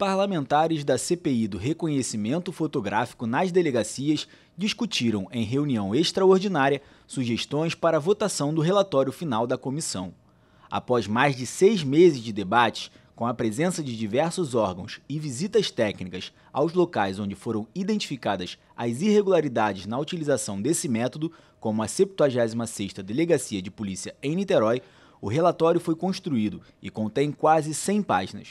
parlamentares da CPI do reconhecimento fotográfico nas delegacias discutiram, em reunião extraordinária, sugestões para a votação do relatório final da comissão. Após mais de seis meses de debates, com a presença de diversos órgãos e visitas técnicas aos locais onde foram identificadas as irregularidades na utilização desse método, como a 76ª Delegacia de Polícia em Niterói, o relatório foi construído e contém quase 100 páginas.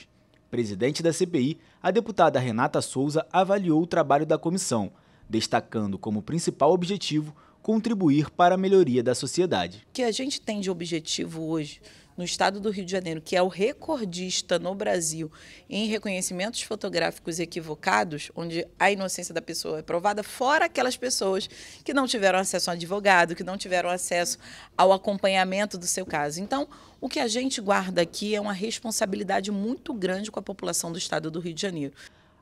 Presidente da CPI, a deputada Renata Souza avaliou o trabalho da comissão, destacando como principal objetivo contribuir para a melhoria da sociedade. O que a gente tem de objetivo hoje no estado do Rio de Janeiro, que é o recordista no Brasil em reconhecimentos fotográficos equivocados, onde a inocência da pessoa é provada, fora aquelas pessoas que não tiveram acesso a um advogado, que não tiveram acesso ao acompanhamento do seu caso. Então, o que a gente guarda aqui é uma responsabilidade muito grande com a população do estado do Rio de Janeiro.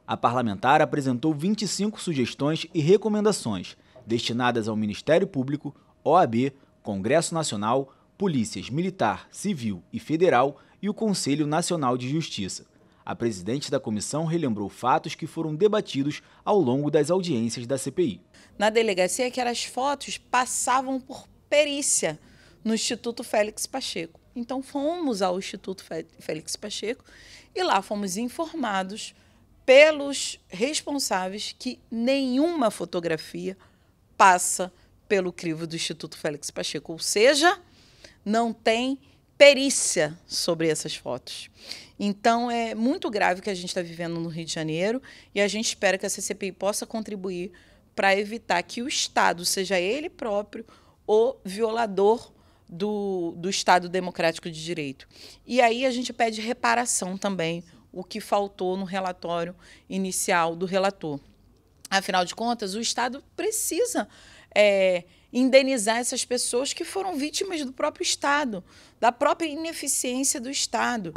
A parlamentar apresentou 25 sugestões e recomendações destinadas ao Ministério Público, OAB, Congresso Nacional, polícias militar, civil e federal e o Conselho Nacional de Justiça. A presidente da comissão relembrou fatos que foram debatidos ao longo das audiências da CPI. Na delegacia, é que fotos passavam por perícia no Instituto Félix Pacheco. Então fomos ao Instituto Félix Pacheco e lá fomos informados pelos responsáveis que nenhuma fotografia passa pelo crivo do Instituto Félix Pacheco, ou seja, não tem perícia sobre essas fotos. Então, é muito grave o que a gente está vivendo no Rio de Janeiro e a gente espera que a CCPI possa contribuir para evitar que o Estado, seja ele próprio, o violador do, do Estado Democrático de Direito. E aí a gente pede reparação também, o que faltou no relatório inicial do relator. Afinal de contas, o Estado precisa é, indenizar essas pessoas que foram vítimas do próprio Estado, da própria ineficiência do Estado.